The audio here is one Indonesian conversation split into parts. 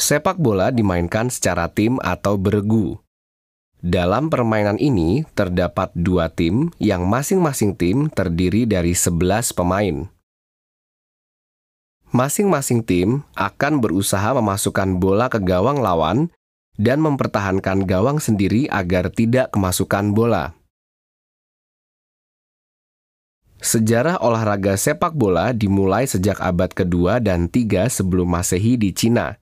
Sepak bola dimainkan secara tim atau beregu. Dalam permainan ini terdapat dua tim yang masing-masing tim terdiri dari 11 pemain. Masing-masing tim akan berusaha memasukkan bola ke gawang lawan dan mempertahankan gawang sendiri agar tidak kemasukan bola. Sejarah olahraga sepak bola dimulai sejak abad kedua dan tiga sebelum Masehi di Cina,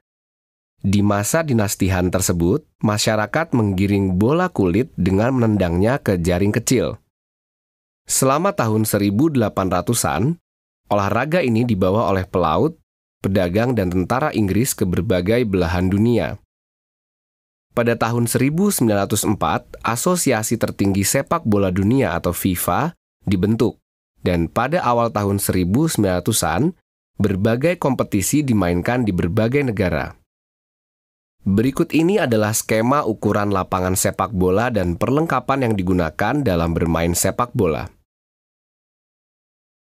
di masa dinasti Han tersebut, masyarakat menggiring bola kulit dengan menendangnya ke jaring kecil. Selama tahun 1800-an, olahraga ini dibawa oleh pelaut, pedagang, dan tentara Inggris ke berbagai belahan dunia. Pada tahun 1904, asosiasi tertinggi sepak bola dunia atau FIFA dibentuk, dan pada awal tahun 1900-an, berbagai kompetisi dimainkan di berbagai negara. Berikut ini adalah skema ukuran lapangan sepak bola dan perlengkapan yang digunakan dalam bermain sepak bola.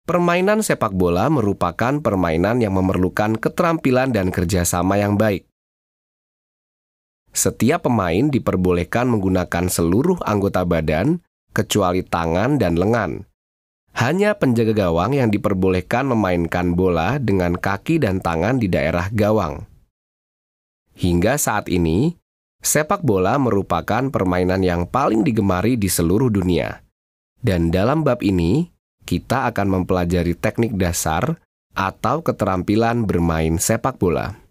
Permainan sepak bola merupakan permainan yang memerlukan keterampilan dan kerjasama yang baik. Setiap pemain diperbolehkan menggunakan seluruh anggota badan, kecuali tangan dan lengan. Hanya penjaga gawang yang diperbolehkan memainkan bola dengan kaki dan tangan di daerah gawang. Hingga saat ini, sepak bola merupakan permainan yang paling digemari di seluruh dunia. Dan dalam bab ini, kita akan mempelajari teknik dasar atau keterampilan bermain sepak bola.